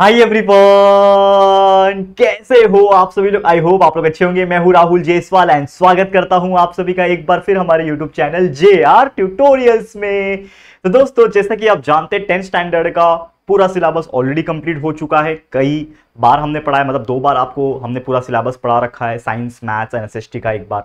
Hi everyone कैसे हो आप सभी लोग आई होप आप लोग अच्छे होंगे मैं हूं राहुल जयसवाल एंड स्वागत करता हूं आप सभी का एक बार फिर हमारे YouTube channel J R tutorials में तो दोस्तों जैसा कि आप जानते हैं टेंथ स्टैंडर्ड का पूरा सिलेबस ऑलरेडी कंप्लीट हो चुका है कई बार हमने पढ़ा है मतलब दो बार आपको हमने पूरा सिलेबस पढ़ा रखा है साइंस मैथ्स एंड एस का एक बार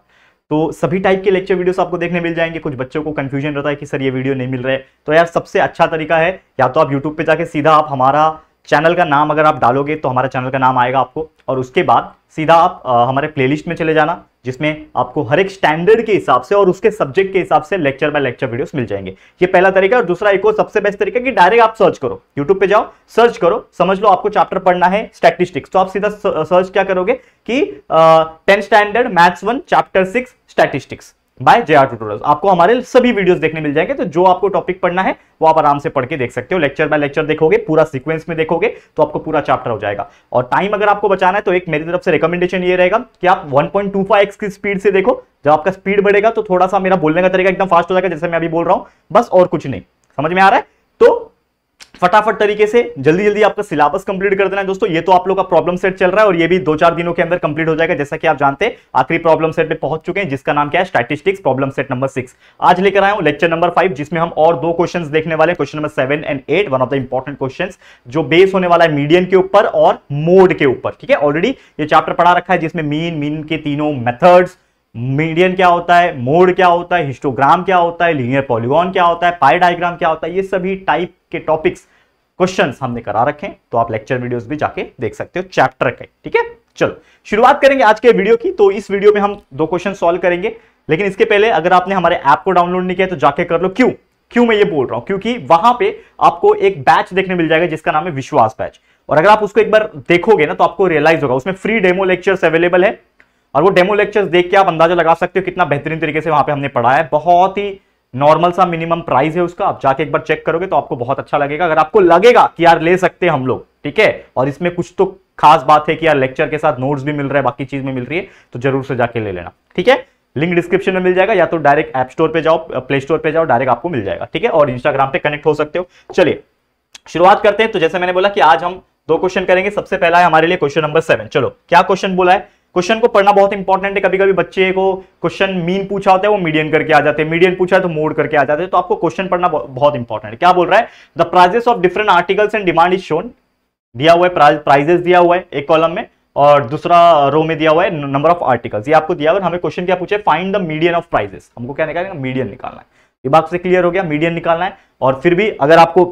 तो सभी टाइप के लेक्चर वीडियोस आपको देखने मिल जाएंगे कुछ बच्चों को कंफ्यूजन रहता है कि सर ये वीडियो नहीं मिल रहे तो यार सबसे अच्छा तरीका है या तो आप यूट्यूब पे जाके सीधा आप हमारा चैनल का नाम अगर आप डालोगे तो हमारा चैनल का नाम आएगा आपको और उसके बाद सीधा आप आ, हमारे प्लेलिस्ट में चले जाना जिसमें आपको हर एक स्टैंडर्ड के हिसाब से और उसके सब्जेक्ट के हिसाब से लेक्चर बाय लेक्चर वीडियोस मिल जाएंगे ये पहला तरीका और दूसरा एक और सबसे बेस्ट तरीका कि डायरेक्ट आप सर्च करो यूट्यूब पे जाओ सर्च करो समझ लो आपको चैप्टर पढ़ना है स्टैटिस्टिक्स तो आप सीधा सर्च क्या करोगे कि tenth standard maths one chapter six statistics by J R tutorials आपको हमारे सभी वीडियोस देखने मिल जाएंगे तो जो आपको टॉपिक पढ़ना है वो आप आराम से पढ़ के देख सकते हो लेक्चर बाय लेक्चर देखोगे पूरा सीक्वेंस में देखोगे तो आपको पूरा चैप्टर हो जाएगा और टाइम अगर आपको बचाना है तो एक मेरी तरफ से रिकमेंडेशन ये रहेगा कि आप वन की स्पीड से देखो जब आपका स्पीड बढ़ेगा तो थोड़ा सा मेरा बोलने का तरीका एकदम फास्ट हो जाएगा जैसे मैं अभी बोल रहा हूँ बस और कुछ नहीं समझ में आ रहा है तो फटाफट तरीके से जल्दी जल्दी आपका सिलेबस कंप्लीट कर देना दोस्तों ये तो आप लोग का प्रॉब्लम सेट चल रहा है और ये भी दो चार दिनों के अंदर कंप्लीट हो जाएगा जैसा कि आप जानते हैं आखिरी प्रॉब्लम सेट में पहुंच चुके हैं जिसका नाम क्या है statistics problem set number six आज लेकर आया हूं लेक्चर नंबर फाइव जिसमें हम और दो क्वेश्चन देखने वाले question number seven and eight one of the important question जो बेस होने वाला है मीडियम के ऊपर और मोड के ऊपर ठीक है ऑलरेडी ये चैप्टर पढ़ा रखा है जिसमें मीन मीन के तीनों मेथड्स मीडियन क्या होता है मोड क्या होता है हिस्टोग्राम क्या होता है लीनियर पॉलीगॉन क्या होता है पाई डायग्राम क्या होता है ये सभी टाइप के टॉपिक्स क्वेश्चंस हमने करा रखे हैं तो आप लेक्चर वीडियोस भी जाके देख सकते हो चैप्टर के ठीक है चलो शुरुआत करेंगे आज के वीडियो की तो इस वीडियो में हम दो क्वेश्चन सॉल्व करेंगे लेकिन इसके पहले अगर आपने हमारे ऐप को डाउनलोड नहीं किया तो जाके कर लो क्यों क्यों मैं ये बोल रहा हूं क्योंकि वहां पे आपको एक बैच देखने मिल जाएगा जिसका नाम है विश्वास बैच और अगर आप उसको एक बार देखोगे ना तो आपको रियलाइज होगा उसमें फ्री डेमो लेक्चर्स अवेलेबल है और वो डेमो लेक्चर्स देख के आप अंदाजा लगा सकते हो कितना बेहतरीन तरीके से वहां पे हमने पढ़ा है बहुत ही नॉर्मल सा मिनिमम प्राइस है उसका आप जाके एक बार चेक करोगे तो आपको बहुत अच्छा लगेगा अगर आपको लगेगा कि यार ले सकते हैं हम लोग ठीक है और इसमें कुछ तो खास बात है कि यार लेक्चर के साथ नोट्स भी मिल रहा है बाकी चीज में मिल रही है तो जरूर से जाके ले लेना ठीक है लिंक डिस्क्रिप्शन में मिल जाएगा या तो डायरेक्ट एप स्टोर पे जाओ प्ले स्टोर पे जाओ डायरेक्ट आपको मिल जाएगा ठीक है और इंस्टाग्राम पे कनेक्ट हो सकते हो चलिए शुरुआत करते हैं तो जैसे मैंने बोला कि आज हम दो क्वेश्चन करेंगे सबसे पहला है हमारे लिए क्वेश्चन नंबर सेवन चलो क्या क्वेश्चन बोला है क्वेश्चन को पढ़ना बहुत इंपॉर्टेंट है कभी कभी बच्चे को क्वेश्चन मीन पूछा होता है वो मीडियन करके आ जाते हैं मीडियन पूछा है तो मोड करके आ जाते हैं तो आपको क्वेश्चन पढ़ना बहुत इंपॉर्टेंट है क्या बोल रहा है the prices of different articles and demand is shown दिया हुआ है प्राइजेस दिया हुआ है एक कॉलम में और दूसरा रो में दिया हुआ है नंबर ऑफ आर्टिकल्स ये आपको दिया हुआ है हमें क्वेश्चन क्या पूछे find the median of prices हमको क्या निकालना मीडियन निकालना है ये बात से क्लियर हो गया मीडियन निकालना है और फिर भी अगर आपको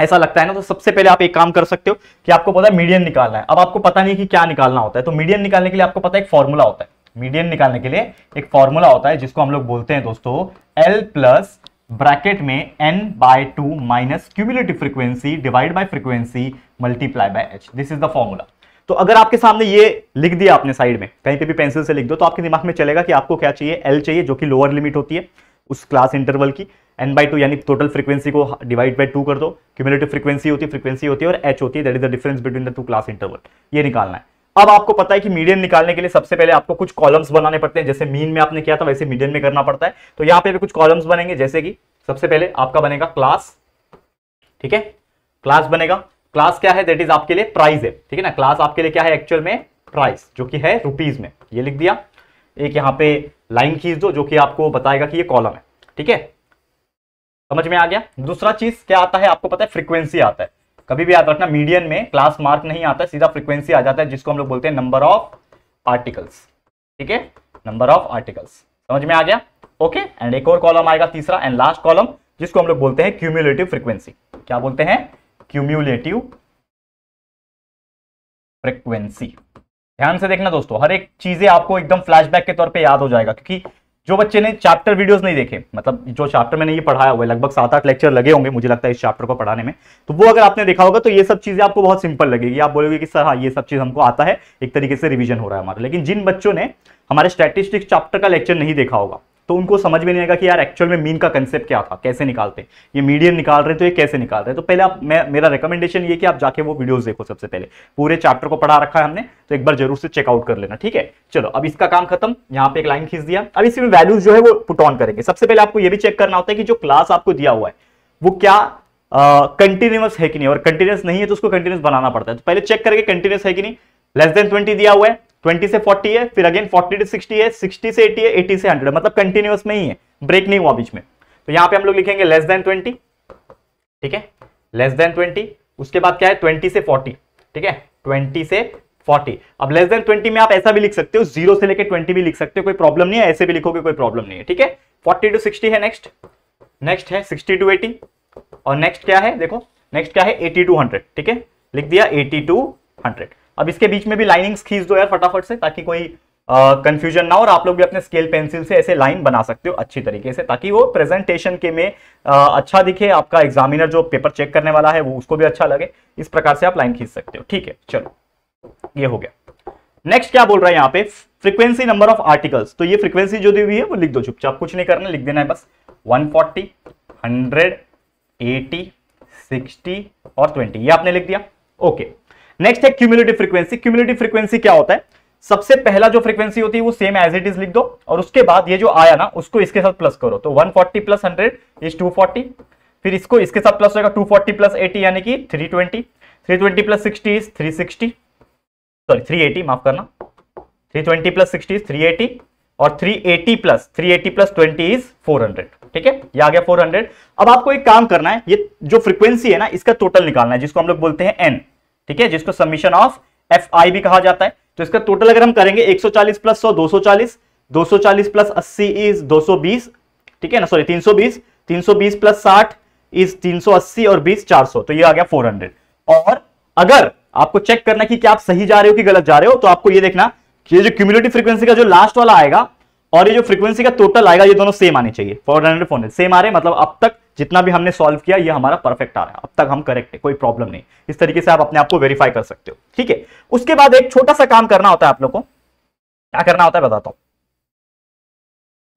ऐसा लगता है ना तो सबसे पहले आप एक काम कर सकते हो कि आपको पता है मीडियम निकालना है अब आपको पता नहीं कि क्या निकालना होता है तो मीडियम निकालने के लिए आपको पता है एक फॉर्मूला होता है मीडियम निकालने के लिए एक फॉर्मूला होता है जिसको हम लोग बोलते हैं दोस्तों एल प्लस ब्रैकेट में N by two minus cumulative frequency divide by frequency multiply by H this is the formula तो अगर आपके सामने ये लिख दिया आपने साइड में कहीं पे भी पेंसिल से लिख दो तो आपके दिमाग में चलेगा कि आपको क्या चाहिए एल चाहिए जो कि लोअर लिमिट होती है उस क्लास इंटरवल की एन बाई टू यानी टोटल फ्रीक्वेंसी को डिवाइड बाई टू कर दो क्यूमुलेटिव फ्रीक्वेंसी होती है फ्रीक्वेंसी होती है और एच होती है that is the difference between the two class interval ये निकालना है अब आपको पता है कि मीडियम निकालने के लिए सबसे पहले आपको कुछ कॉलम्स बनाने पड़ते हैं जैसे मीन में आपने किया था वैसे मीडियम में करना पड़ता है तो यहां पर कुछ कॉलम्स बनेंगे जैसे कि सबसे पहले आपका बनेगा क्लास ठीक है क्लास बनेगा क्लास क्या है दैट इज आपके लिए प्राइस है ठीक है ना क्लास आपके लिए क्या है एक्चुअल में प्राइस जो कि है रुपीज में ये लिख दिया एक यहां पे लाइन खींच दो जो कि आपको बताएगा कि ये कॉलम है ठीक है समझ में आ गया दूसरा चीज क्या आता है आपको पता है फ्रीक्वेंसी आता है कभी भी याद रखना मीडियन में क्लास मार्क नहीं आता है सीधा फ्रीक्वेंसी आ जाता है जिसको हम लोग बोलते हैं नंबर ऑफ आर्टिकल्स ठीक है नंबर ऑफ आर्टिकल्स समझ में आ गया ओके एंड एक और कॉलम आएगा तीसरा एंड लास्ट कॉलम जिसको हम लोग बोलते हैं क्यूम्यूलेटिव फ्रीक्वेंसी क्या बोलते हैं क्यूम्यूलेटिव फ्रिक्वेंसी ध्यान से देखना दोस्तों हर एक चीजें आपको एकदम फ्लैशबैक के तौर पे याद हो जाएगा क्योंकि जो बच्चे ने चैप्टर वीडियोस नहीं देखे मतलब जो चैप्टर मैंने ये पढ़ाया हुआ है लगभग सात आठ लेक्चर लगे होंगे मुझे लगता है इस चैप्टर को पढ़ाने में तो वो अगर आपने देखा होगा तो ये सब चीजें आपको बहुत सिंपल लगेगी आप बोलोगे कि सर हाँ ये सब चीज हमको आता है एक तरीके से रिविजन हो रहा है हमारा लेकिन जिन बच्चों ने हमारे स्टैटिस्टिक्स चैप्टर का लेक्चर नहीं देखा होगा तो उनको समझ में नहीं आएगा कि यार एक्चुअल में मीन का कंसेप्ट क्या था कैसे निकालते हैं ये मीडियम निकाल रहे तो ये कैसे निकाल रहे हैं तो पहले आप मैं मेरा रिकमेंडेशन ये कि आप जाके वो वीडियोस देखो सबसे पहले पूरे चैप्टर को पढ़ा रखा है हमने तो एक बार जरूर से चेकआउट कर लेना ठीक है चलो अब इसका काम खत्म यहाँ पे एक लाइन खींच दिया अब इसमें वैल्यूज जो है वो पुट ऑन करेंगे सबसे पहले आपको ये भी चेक करना होता है कि जो क्लास आपको दिया हुआ है वो क्या कंटिन्यूस है कि नहीं और कंटिन्यूस नहीं है तो उसको कंटिन्यूस बनाना पड़ता है तो पहले चेक करके कंटिन्यूस है कि नहीं लेस देन ट्वेंटी दिया हुआ है 20 से 40 है फिर अगेन 40 टू 60 है 60 से 80 है 80 से 100 मतलब कंटिन्यूस में ही है ब्रेक नहीं हुआ बीच में तो यहां पे हम लोग लिखेंगे लेस देन 20 ठीक है लेस देन 20 उसके बाद क्या है 20 से 40 ठीक है 20 से 40 अब लेस देन 20 में आप ऐसा भी लिख सकते हो जीरो से लेकर ट्वेंटी भी लिख सकते हो कोई प्रॉब्लम नहीं है ऐसे भी लिखोगे कोई प्रॉब्लम नहीं है ठीक है फोर्टी टू सिक्सटी है नेक्स्ट नेक्स्ट है सिक्सटी टू एटी और नेक्स्ट क्या है देखो नेक्स्ट क्या है एटी टू हंड्रेड ठीक है लिख दिया एटी टू हंड्रेड अब इसके बीच में भी लाइनिंग्स खींच दो यार फटाफट से ताकि कोई कंफ्यूजन ना ना और आप लोग भी अपने स्केल पेंसिल से ऐसे लाइन बना सकते हो अच्छी तरीके से ताकि वो प्रेजेंटेशन के में आ, अच्छा दिखे आपका एग्जामिनर जो पेपर चेक करने वाला है वो उसको भी अच्छा लगे इस प्रकार से आप लाइन खींच सकते हो ठीक है चलो ये हो गया नेक्स्ट क्या बोल रहा है यहाँ पे फ्रीक्वेंसी नंबर ऑफ आर्टिकल्स तो ये फ्रीक्वेंसी जो दी हुई है वो लिख दो चुपचाप कुछ नहीं करना लिख देना है बस 140, 100, 80, 60 और 20 ये आपने लिख दिया ओके okay. नेक्स्ट है क्यूमुलेटिव फ्रीक्वेंसी क्यूमुलेटिव फ्रीक्वेंसी क्या होता है सबसे पहला जो फ्रीक्वेंसी होती है वो सेम एज इट इज लिख दो और उसके बाद ये जो आया ना उसको इसके साथ प्लस करो तो 140 प्लस हंड्रेड इज फोर्टी फिर इसको इसके साथ प्लस होगा 240 प्लस एटी यानी कि 320 320 प्लस सिक्सटी इज 360 सॉरी 380 माफ करना 320 प्लस सिक्सटी इज एटी और 380 plus eighty plus twenty is 400 ठीक है ये आ गया 400 अब आपको एक काम करना है ये जो फ्रीक्वेंसी है ना इसका टोटल निकालना है जिसको हम लोग बोलते हैं एन ठीक है जिसको सबमिशन ऑफ एफ आई भी कहा जाता है तो इसका टोटल अगर हम करेंगे 140 प्लस 100 240 240 प्लस 80 इज 220 ठीक है ना सॉरी 320 320 प्लस 60 इज 380 और 20 400 तो ये आ गया 400 और अगर आपको चेक करना कि क्या आप सही जा रहे हो कि गलत जा रहे हो तो आपको ये देखना कि ये जो क्यूमिलेटिव फ्रीक्वेंसी का जो लास्ट वाला आएगा और ये जो फ्रीक्वेंसी का टोटल आएगा ये दोनों सेम आने चाहिए फोर हंड्रेड फोर सेम आ रहे हैं मतलब अब तक जितना भी हमने सॉल्व किया ये हमारा परफेक्ट आ रहा है अब तक हम करेक्ट है कोई प्रॉब्लम नहीं इस तरीके से आप अपने आप को वेरीफाई कर सकते हो ठीक है उसके बाद एक छोटा सा काम करना होता है आप लोग को क्या करना होता है बताता हूं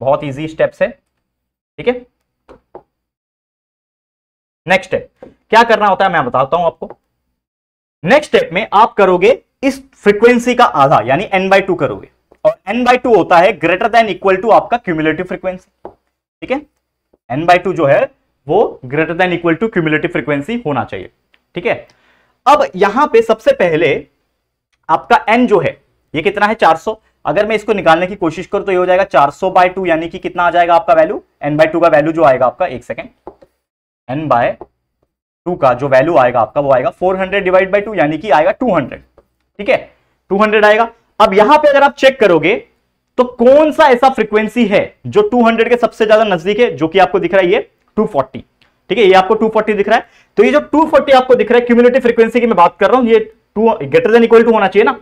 बहुत ईजी स्टेप्स है ठीक है नेक्स्ट स्टेप क्या करना होता है मैं बताता हूं आपको नेक्स्ट स्टेप में आप करोगे इस फ्रीक्वेंसी का आधा यानी एन बाई टू करोगे और एन बाई टू होता है ग्रेटर देन इक्वल टू आपका क्यूमुलेटिव फ्रीक्वेंसी ठीक है एन बाई टू जो है वो greater than equal to cumulative frequency होना चाहिए ठीक है अब यहां पे सबसे पहले आपका एन जो है ये कितना है 400 अगर मैं इसको निकालने की कोशिश करूं तो ये हो जाएगा 400 सौ बाय टू यानी कि कितना आ जाएगा आपका वैल्यू एन बाय टू का वैल्यू जो आएगा आपका एक सेकेंड एन बाय टू का जो वैल्यू आएगा आपका वो आएगा 400 हंड्रेड डिवाइड बाई टू यानी कि आएगा 200 ठीक है 200 आएगा अब यहां पे अगर आप चेक करोगे तो कौन सा ऐसा फ्रीक्वेंसी है जो 200 के सबसे ज्यादा नजदीक है जो कि आपको दिख रहा है ये 240 ठीक है ये आपको 240 दिख रहा है तो ये जो 240 आपको दिख रहा है क्यूमुलेटिव फ्रीक्वेंसी की मैं बात कर रहा हूं ये two greater than equal to होना चाहिए ना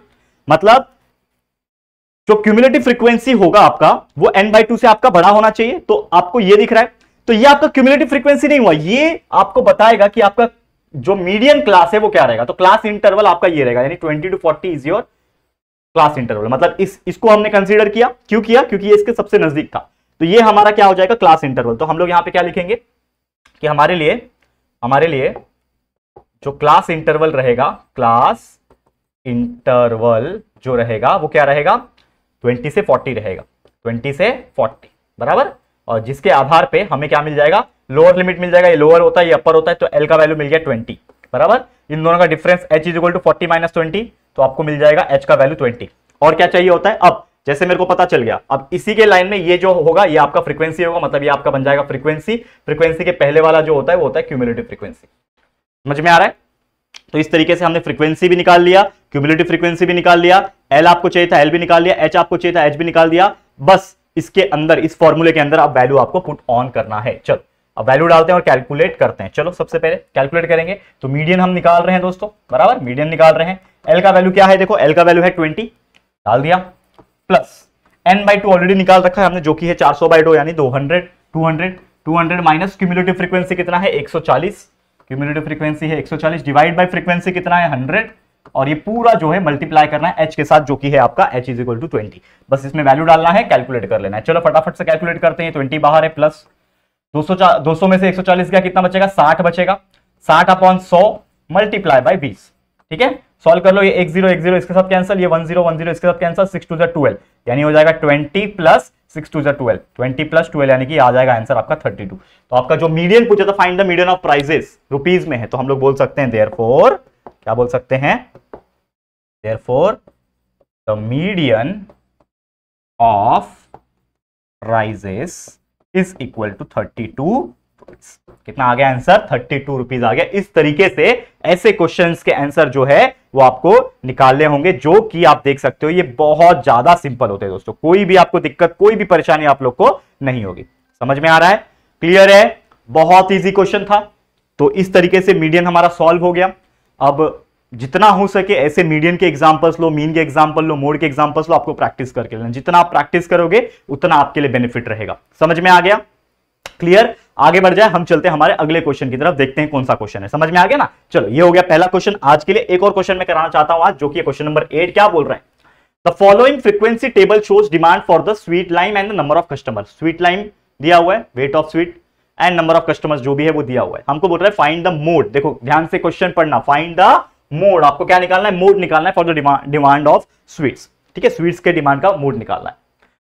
मतलब जो क्यूमुलेटिव फ्रीक्वेंसी होगा आपका वो एन बाई से आपका बड़ा होना चाहिए तो आपको ये दिख रहा है तो ये आपका क्यूमुलेटिव फ्रीक्वेंसी नहीं हुआ ये आपको बताएगा कि आपका जो मीडियम क्लास है वो क्या रहेगा तो क्लास इंटरवल आपका ये रहेगा यानी 20 to 40 is your class interval मतलब इस इसको हमने कंसीडर किया क्यों किया क्योंकि ये इसके सबसे नजदीक था तो ये हमारा क्या हो जाएगा क्लास इंटरवल तो हम लोग यहां पे क्या लिखेंगे कि हमारे लिए हमारे लिए जो क्लास इंटरवल रहेगा क्लास इंटरवल जो रहेगा वो क्या रहेगा 20 से 40 रहेगा 20 से 40 बराबर और जिसके आधार पे हमें क्या मिल जाएगा लोअर लिमिट मिल जाएगा ये लोअर होता है ये अपर होता है तो एल का वैल्यू मिल गया 20 बराबर इन दोनों का difference H is equal to forty minus twenty तो आपको मिल जाएगा एच का वैल्यू ट्वेंटी और क्या चाहिए होता है अब जैसे मेरे को पता चल गया अब इसी के लाइन में ये जो होगा ये आपका फ्रीक्वेंसी होगा मतलब ये आपका बन जाएगा फ्रीक्वेंसी फ्रीक्वेंसी के पहले वाला जो होता है वो होता है क्यूमुलेटिव फ्रीक्वेंसी समझ में आ रहा है तो इस तरीके से हमने फ्रीक्वेंसी भी निकाल लिया क्यूमुलेटिव फ्रीक्वेंसी भी निकाल लिया एल आपको चाहिए था एल भी निकाल लिया एच आपको चाहिए था एच भी निकाल दिया बस इसके अंदर इस फॉर्मूले के अंदर आप वैल्यू आपको पुट ऑन करना है चलो वैल्यू डालते हैं और कैलकुलेट करते हैं चलो सबसे पहले कैलकुलेट करेंगे तो मीडियन हम निकाल रहे हैं दोस्तों बराबर मीडियन निकाल रहे हैं एल का वैल्यू क्या है देखो एल का वैल्यू है ट्वेंटी डाल दिया plus N by two already निकाल रखा है हमने जो कि है चार सौ बाई दो यानी दो hundred two hundred two hundred minus cumulative frequency कितना है एक सौ चालीस क्यूमुलेटिव फ्रीक्वेंसी है 140 डिवाइड बाय फ्रीक्वेंसी कितना है 100 और ये पूरा जो है मल्टीप्लाई करना है एच के साथ जो कि है आपका H is equal to twenty बस इसमें वैल्यू डालना है कैलकुलेट कर लेना है चलो फटाफट से कैलकुलेट करते हैं ट्वेंटी बाहर है प्लस दो सौ में से 140 गया कितना बचेगा 60 बचेगा 60 अपॉन 100 मल्टीप्लाई बाय 20 ठीक है सॉल्व कर लो ये एक जीरो एक जीरो इसके साथ कैंसिल ये वन जीरो वन जीरो इसके साथ कैंसिल सिक्स टू जै ट्वेल्व यानी हो जाएगा ट्वेंटी प्लस सिक्स टू जै ट्वेल्व ट्वेंटी प्लस ट्वेल्व यानी कि आ जाएगा आंसर आपका थर्टी टू तो आपका जो मीडियम पूछा था find the median of prices rupees में है तो हम लोग बोल सकते हैं देयर क्या बोल सकते हैं therefore the median of prices is equal to thirty two कितना आ गया आंसर थर्टी टू रुपीज आ गया इस तरीके से ऐसे क्वेश्चन के आंसर जो है वो आपको निकालने होंगे जो कि आप देख सकते हो ये बहुत ज्यादा सिंपल होते हैं दोस्तों कोई भी आपको दिक्कत कोई भी परेशानी आप लोग को नहीं होगी समझ में आ रहा है क्लियर है बहुत इजी क्वेश्चन था तो इस तरीके से मीडियन हमारा सॉल्व हो गया अब जितना हो सके ऐसे मीडियम के एग्जाम्पल्स लो मीन के एग्जाम्पल लो मोड के एग्जाम्पल्स लो आपको प्रैक्टिस करके लेना जितना आप प्रैक्टिस करोगे उतना आपके लिए बेनिफिट रहेगा समझ में आ गया क्लियर आगे बढ़ जाए हम चलते हैं हमारे अगले क्वेश्चन की तरफ देखते हैं कौन सा क्वेश्चन है समझ में आ गया ना चलो ये हो गया पहला क्वेश्चन आज के लिए एक और क्वेश्चन में कराना चाहता हूं आज जो कि क्वेश्चन नंबर एट क्या बोल रहे हैं the following frequency table shows demand for the sweet lime and number of customer sweet lime दिया हुआ है weight of sweet and number of customers जो भी है वो दिया हुआ है हमको बोल रहा है फाइंड द मोड देखो ध्यान से क्वेश्चन पढ़ना फाइंड द मोड आपको क्या निकालना है मोड निकालना है for the demand of sweets ठीक है स्वीट्स के डिमांड का मोड निकालना है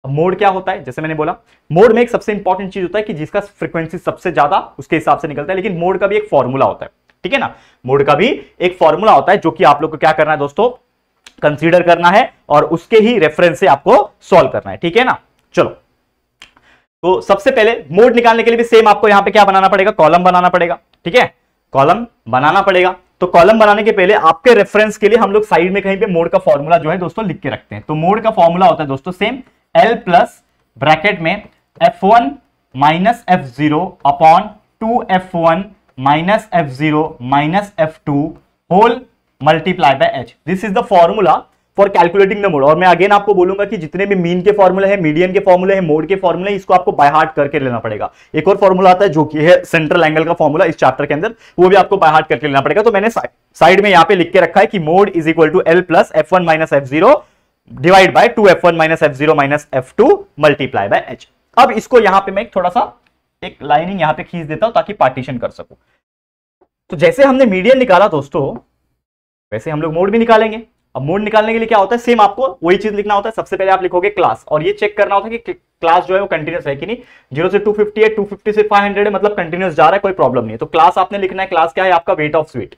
अब मोड क्या होता है जैसे मैंने बोला मोड में एक सबसे इंपॉर्टेंट चीज होता है कि जिसका फ्रीक्वेंसी सबसे ज्यादा उसके हिसाब से निकलता है लेकिन मोड का भी एक फॉर्मूला होता है ठीक है ना मोड का भी एक फॉर्मूला होता है जो कि आप लोग को क्या करना है दोस्तों कंसीडर करना है और उसके ही रेफरेंस से आपको सॉल्व करना है ठीक है ना चलो तो सबसे पहले मोड निकालने के लिए भी सेम आपको यहां पर क्या बनाना पड़ेगा कॉलम बनाना पड़ेगा ठीक है कॉलम बनाना पड़ेगा तो कॉलम बनाने के पहले आपके रेफरेंस के लिए हम लोग साइड में कहीं पे मोड का फॉर्मूला जो है दोस्तों लिख के रखते हैं तो मोड का फॉर्मूला होता है दोस्तों सेम एल प्लस ब्रैकेट में F one minus F zero upon two F one minus F zero minus F two whole multiply by H this is the formula for calculating the mode और मैं again आपको बोलूंगा कि जितने भी mean के फॉर्मूले हैं मीडियम के फॉर्मूले हैं मोड के फॉर्मूले इसको आपको बाय हार्ट करके लेना पड़ेगा एक और फॉर्मूला आता है जो कि है सेंट्रल एंगल का फॉर्मूला इस चैप्टर के अंदर वो भी आपको बाय हार्ट करके लेना पड़ेगा तो मैंने साइड में यहाँ पे लिख के रखा है कि mode is equal to L plus F one minus F zero divide by two F one minus F zero minus F two multiply by H अब इसको यहां पे मैं थोड़ा सा एक लाइनिंग यहां पे खींच देता हूं ताकि पार्टीशन कर सकूं तो जैसे हमने मीडियम निकाला दोस्तों वैसे हम लोग मोड भी निकालेंगे अब मोड निकालने के लिए क्या होता है सेम आपको वही चीज लिखना होता है सबसे पहले आप लिखोगे क्लास और ये चेक करना होता है कि क्लास जो है वो कंटिन्यूस है कि नहीं जीरो से 250 है 250 से 500 है मतलब कंटिन्यूस जा रहा है कोई प्रॉब्लम नहीं है तो क्लास आपने लिखना है क्लास क्या है आपका weight of sweet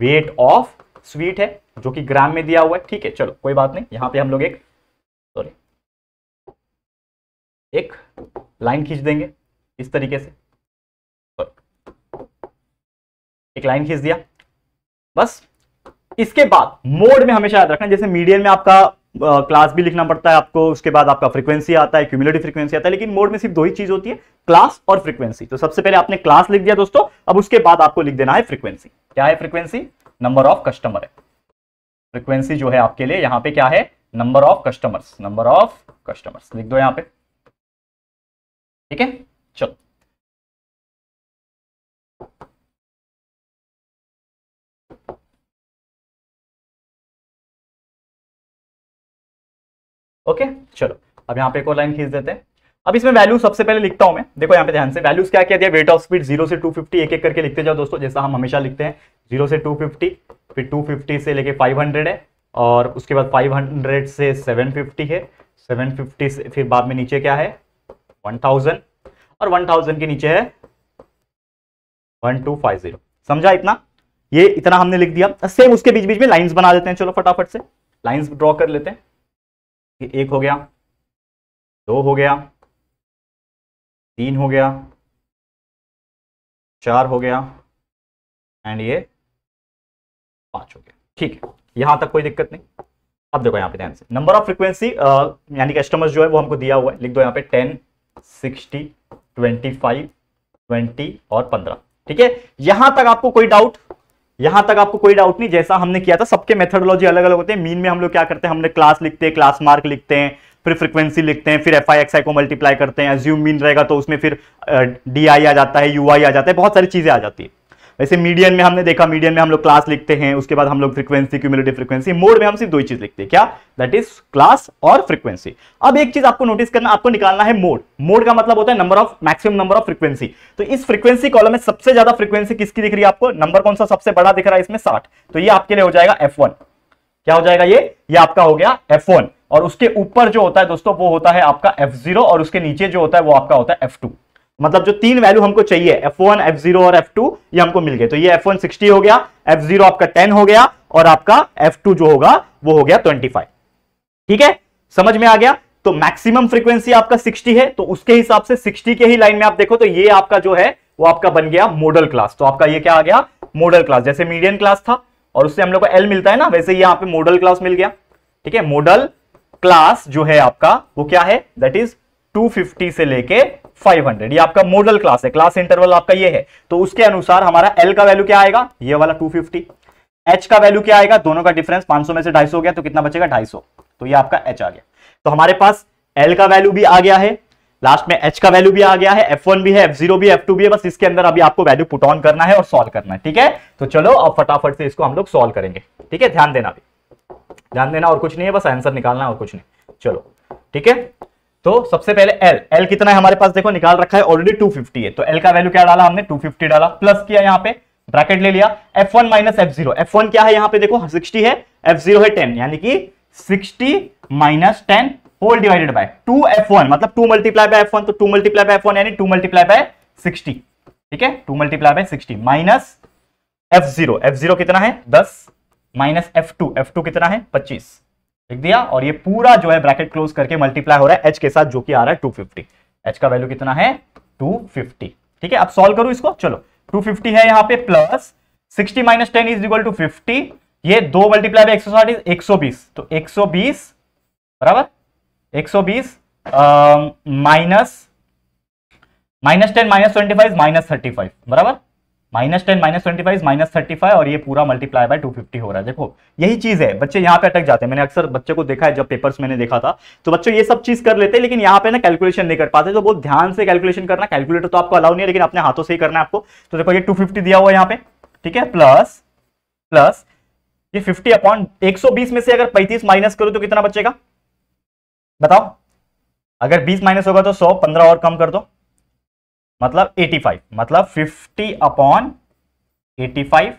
weight of sweet है जो कि ग्राम में दिया हुआ है ठीक है चलो कोई बात नहीं यहाँ पे हम लोग एक सॉरी एक लाइन खींच देंगे इस तरीके से एक लाइन खींच दिया बस इसके बाद मोड में हमेशा याद रखना जैसे मीडियम में आपका क्लास भी लिखना पड़ता है आपको उसके बाद आपका फ्रीक्वेंसी आता है क्यूमिलेटिव फ्रीक्वेंसी आता है लेकिन मोड में सिर्फ दो ही चीज होती है क्लास और फ्रीक्वेंसी तो सबसे पहले आपने क्लास लिख दिया दोस्तों अब उसके बाद आपको लिख देना है फ्रीक्वेंसी क्या है फ्रीक्वेंसी नंबर ऑफ कस्टमर है फ्रीक्वेंसी जो है आपके लिए यहां पे क्या है number of customers number of customers लिख दो यहां पे ठीक है चलो ओके चलो अब यहाँ पे एक और लाइन खींच देते हैं अब इसमें वैल्यू सबसे पहले लिखता हूं मैं देखो यहाँ पे ध्यान से वैल्यूज क्या क्या दिया रेट ऑफ स्पीड जीरो से टू फिफ्टी एक एक करके लिखते जाओ दोस्तों जैसा हम हमेशा लिखते हैं जीरो से टू फिफ्टी फिर टू फिफ्टी से लेके फाइव हंड्रेड है और उसके बाद हंड्रेड से फिफ्टी है फिफ्टी से फिर बाद में नीचे क्या है थाउजेंड और थाउजेंड के नीचे है जीरो समझा इतना ये इतना हमने लिख दिया सेम उसके बीच बीच में लाइन्स बना देते हैं चलो फटाफट से लाइन्स ड्रॉ कर लेते हैं एक हो गया दो हो गया तीन हो गया चार हो गया एंड ये पांच हो गया ठीक है यहां तक कोई दिक्कत नहीं अब देखो यहां पे ध्यान से नंबर ऑफ फ्रीक्वेंसी यानी कस्टमर्स जो है वो हमको दिया हुआ है लिख दो यहां पे ten sixty twenty five twenty और पंद्रह ठीक है यहां तक आपको कोई डाउट यहां तक आपको कोई डाउट नहीं जैसा हमने किया था सबके मेथडोलॉजी अलग अलग होते हैं मीन में हम लोग क्या करते हैं हमने क्लास लिखते हैं क्लास मार्क लिखते हैं फिर फ्रीक्वेंसी लिखते हैं फिर एफ आई एक्स आई को मल्टीप्लाई करते हैं एज्यूम मीन रहेगा तो उसमें फिर डी आई आ जाता है यू आई आ जाता है बहुत सारी चीजें आ जाती है वैसे मीडियन में हमने देखा मीडियन में हम लोग क्लास लिखते हैं उसके बाद हम लोग फ्रीक्वेंसी क्यूमिलिटी फ्रीक्वेंसी मोड में हम सिर्फ दो चीज लिखते हैं क्या दैट इज क्लास और फ्रीक्वेंसी अब एक चीज आपको नोटिस करना आपको निकालना है मोड मोड का मतलब होता है number of maximum number of frequency तो इस फ्रीक्वेंसी कॉलम में सबसे ज्यादा फ्रीक्वेंसी किसकी दिख रही है आपको नंबर कौन सा सबसे बड़ा दिख रहा है इसमें साठ तो ये आपके लिए हो जाएगा एफ क्या हो जाएगा ये ये आपका हो गया एफ और उसके ऊपर जो होता है दोस्तों वो होता है आपका एफ और उसके नीचे जो होता है वो आपका होता है एफ मतलब जो तीन वैल्यू हमको चाहिए एफ वन एफ जीरो और एफ टू ये हमको मिल गए तो ये एफ वन सिक्सटी हो गया एफ जीरो आपका टेन हो गया और आपका एफ टू जो होगा वो हो गया ट्वेंटी फाइव ठीक है समझ में आ गया तो मैक्सिमम फ्रीक्वेंसी आपका 60 है तो उसके हिसाब से 60 के ही लाइन में आप देखो तो ये आपका जो है वो आपका बन गया मॉडल क्लास तो आपका ये क्या आ गया मॉडल क्लास जैसे मीडियम क्लास था और उससे हम लोग को एल मिलता है ना वैसे यहाँ पे मॉडल क्लास मिल गया ठीक है मॉडल क्लास जो है आपका वो क्या है दैट इज 250 से लेके 500 ये आपका मॉडल क्लास है क्लास इंटरवल आपका ये है तो उसके अनुसार हमारा एल का वैल्यू क्या आएगा ये वाला 250 एच का वैल्यू क्या आएगा दोनों का डिफरेंस 500 में से 250 हो गया तो कितना बचेगा 250 तो ये आपका एच आ गया तो हमारे पास एल का वैल्यू भी आ गया है लास्ट में एच का वैल्यू भी आ गया है एफ वन भी है एफ जीरो भी एफ टू भी है बस इसके अंदर अभी आपको वैल्यू पुट ऑन करना है और सॉल्व करना है ठीक है तो चलो अब फटाफट से इसको हम लोग सॉल्व करेंगे ठीक है ध्यान देना अभी ध्यान देना और कुछ नहीं है बस आंसर निकालना और कुछ नहीं चलो ठीक है तो सबसे पहले एल एल कितना है हमारे पास देखो निकाल रखा है ऑलरेडी 250 है तो एल का वैल्यू क्या डाला हमने 250 डाला प्लस किया यहाँ पे ब्रैकेट ले लिया F one minus F zero F one क्या है यहाँ पे देखो 60 है एफ जीरो है 10 यानी कि 60 minus ten whole divided by two F one मतलब two multiply by F one तो two multiply by F one यानी टू मल्टीप्लाई बाय सिक्सटी ठीक है two multiply by sixty minus F zero F zero कितना है दस minus F two F two कितना है पच्चीस लिख दिया और ये पूरा जो है ब्रैकेट क्लोज करके मल्टीप्लाई हो रहा है एच के साथ जो कि आ रहा है टू फिफ्टी एच का वैल्यू कितना है टू फिफ्टी ठीक है अब सॉल्व करूं इसको चलो टू फिफ्टी है यहाँ पे plus sixty minus ten is equal to fifty ये दो मल्टीप्लाई एक सौ साठ इज एक सौ बीस तो एक सौ बीस बराबर एक सौ बीस minus minus ten minus twenty five minus thirty five बराबर minus ten minus twenty five minus thirty five और ये पूरा मल्टीप्लाई बाय टू फिफ्टी हो रहा है देखो यही चीज है बच्चे यहाँ पे अटक जाते हैं मैंने अक्सर बच्चे को देखा है जब पेपर्स मैंने देखा था तो बच्चों ये सब चीज कर लेते हैं लेकिन यहाँ पे ना कैलकुलेशन नहीं कर पाते तो बहुत ध्यान से कैलकुलेशन करना कैलकुलेटर तो आपको अलाउ नहीं है लेकिन अपने हाथों से ही करना है आपको तो देखो ये टू दिया हुआ यहाँ पे ठीक है प्लस प्लस ये फिफ्टी अपॉन बीस में से अगर पैंतीस माइनस करो तो कितना बचेगा बताओ अगर बीस माइनस होगा तो सौ पंद्रह और कम कर दो मतलब 85 मतलब 50 अपॉन 85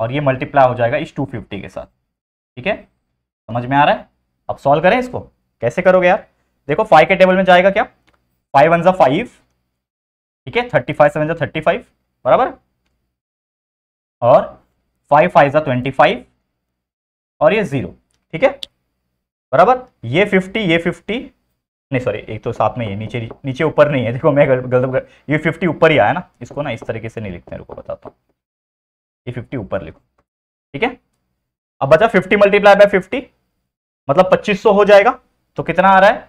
और ये मल्टीप्लाई हो जाएगा इस 250 के साथ ठीक है समझ में आ रहा है अब सॉल्व करें इसको कैसे करोगे यार देखो फाइव के टेबल में जाएगा क्या फाइव वन ज़ा फाइव ठीक है थर्टी फाइव सेवन ज़ा थर्टी फाइव बराबर और फाइव फाइव ज़ा ट्वेंटी फाइव और ये ज़ीरो ठीक है बराबर ये फिफ्टी ये फिफ्टी नहीं सॉरी एक तो साथ में ये नीचे नीचे ऊपर नहीं है देखो मैं गलत गल, ये फिफ्टी ऊपर ही आया ना इसको ना इस तरीके से नहीं लिखते हैं रुको बताता हूँ ये फिफ्टी ऊपर लिखो ठीक है अब बचा फिफ्टी मल्टीप्लाई बाय फिफ्टी मतलब पच्चीस सौ हो जाएगा तो कितना आ रहा है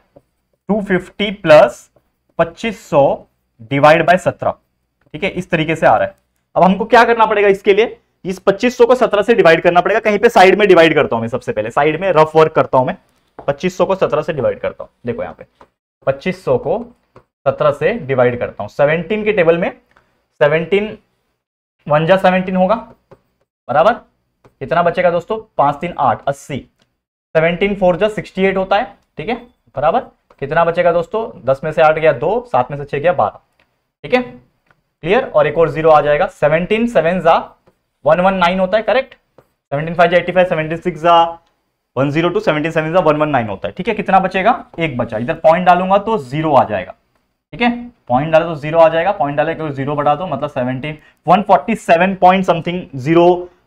टू फिफ्टी प्लस पच्चीस सौ डिवाइड बाय सत्रह ठीक है इस तरीके से आ रहा है अब हमको क्या करना पड़ेगा इसके लिए इस पच्चीस सौ को सत्रह से डिवाइड करना पड़ेगा कहीं पे साइड में डिवाइड करता हूँ मैं सबसे पहले साइड में रफ वर्क करता हूँ मैं पच्चीस को सत्रह से डिवाइड करता हूँ देखो यहाँ पे पच्चीस को सत्रह से डिवाइड करता हूँ सेवनटीन के टेबल में सेवनटीन वन जा सेवनटीन होगा बराबर कितना बचेगा दोस्तों पांच तीन आठ अस्सी सेवनटीन फोर जा सिक्सटी एट होता है ठीक है बराबर कितना बचेगा दोस्तों दस में से आठ गया दो सात में से छह गया बारह ठीक है क्लियर और एक और जीरो आ जाएगा सेवनटीन सेवन जा वन वन नाइन होता है करेक्ट सेवनटीन फाइव जा एटी फाइव सेवनटीन सिक्स जा one zero two seventeen seven one one nine होता है ठीक है कितना बचेगा एक बचा इधर पॉइंट डालूंगा तो जीरो आ जाएगा ठीक है पॉइंट डाले तो जीरो आ जाएगा पॉइंट डाले क्योंकि जीरो बढ़ा दो मतलब seventeen one forty seven point something zero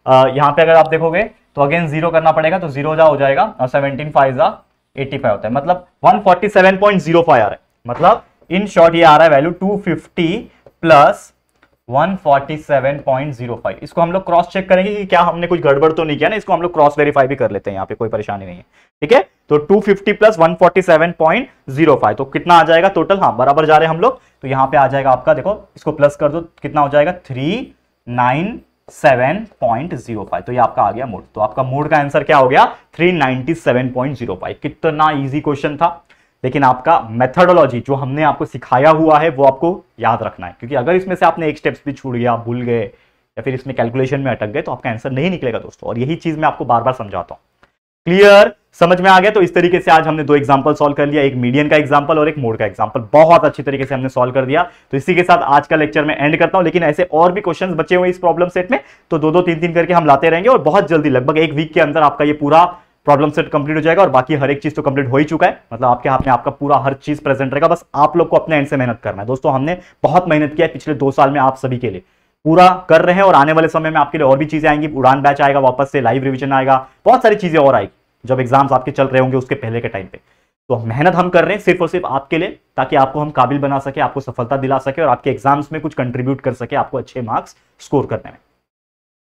यहाँ पे अगर आप देखोगे तो अगेन जीरो करना पड़ेगा तो जीरो जा हो जाएगा और सेवनटीन फाइव जा एटी फाइव होता है मतलब one forty seven point zero five आ रहा है मतलब इन शॉर्ट ये आ रहा है वैल्यू टू फिफ्टी प्लस 147.05 इसको हम लोग क्रॉस चेक करेंगे कि क्या हमने कुछ गड़बड़ तो नहीं किया ना इसको हम लोग क्रॉस वेरीफाई भी कर लेते हैं यहाँ पे कोई परेशानी नहीं है ठीक है तो 250 प्लस 147.05 तो कितना आ जाएगा टोटल हाँ बराबर जा रहे हैं हम लोग तो यहाँ पे आ जाएगा आपका देखो इसको प्लस कर दो कितना हो जाएगा three nine seven point zero five तो ये आपका आ गया मोड तो आपका मोड का आंसर क्या हो गया three ninety seven point zero five कितना ईजी क्वेश्चन था लेकिन आपका मेथडोलॉजी जो हमने आपको सिखाया हुआ है वो आपको याद रखना है क्योंकि अगर इसमें से आपने एक स्टेप्स भी छूट गया भूल गए या फिर इसमें कैलकुलेशन में अटक गए तो आपका आंसर नहीं निकलेगा दोस्तों और यही चीज मैं आपको बार बार समझाता हूँ क्लियर समझ में आ गया तो इस तरीके से आज हमने दो एग्जाम्पल सोल्व कर लिया एक मीडियन का एग्जाम्पल और एक मोड का एग्जाम्पल बहुत अच्छी तरीके से हमने सोल्व कर दिया तो इसी के साथ आज का लेक्चर में एंड करता हूं लेकिन ऐसे और भी क्वेश्चंस बचे हुए इस प्रॉब्लम सेट में तो दो दो तीन तीन करके हम लाते रहेंगे और बहुत जल्दी लगभग एक वीक के अंदर आपका ये पूरा प्रॉब्लम सेट कंप्लीट हो जाएगा और बाकी हर एक चीज तो कंप्लीट हो ही चुका है मतलब आपके हाथ में आपका पूरा हर चीज प्रेजेंट रहेगा बस आप लोग को अपने एंड से मेहनत करना है दोस्तों हमने बहुत मेहनत किया है पिछले दो साल में आप सभी के लिए पूरा कर रहे हैं और आने वाले समय में आपके लिए और भी चीजें आएंगी उड़ान बैच आएगा वापस से लाइव रिविजन आएगा बहुत सारी चीजें और आएगी जब एग्जाम्स आपके चल रहे होंगे उसके पहले के टाइम पे तो मेहनत हम कर रहे हैं सिर्फ और सिर्फ आपके लिए ताकि आपको हम काबिल बना सके आपको सफलता दिला सके और आपके एग्जाम्स में कुछ कंट्रीब्यूट कर सके आपको अच्छे मार्क्स स्कोर करने में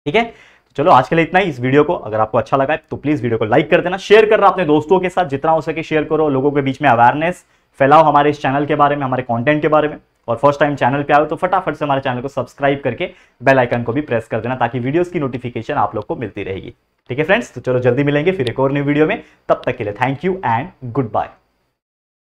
ठीक है चलो आज के लिए इतना ही इस वीडियो को अगर आपको अच्छा लगा है तो प्लीज वीडियो को लाइक कर देना शेयर करना अपने दोस्तों के साथ जितना हो सके शेयर करो लोगों के बीच में अवेयरनेस फैलाओ हमारे इस चैनल के बारे में हमारे कंटेंट के बारे में और फर्स्ट टाइम चैनल पे आओ तो फटाफट से हमारे चैनल को सब्सक्राइब करके बेल आइकन को भी प्रेस कर देना ताकि वीडियोस की नोटिफिकेशन आप लोग को मिलती रहेगी ठीक है फ्रेंड्स तो चलो जल्दी मिलेंगे फिर एक और न्यू वीडियो में तब तक के लिए thank you and good bye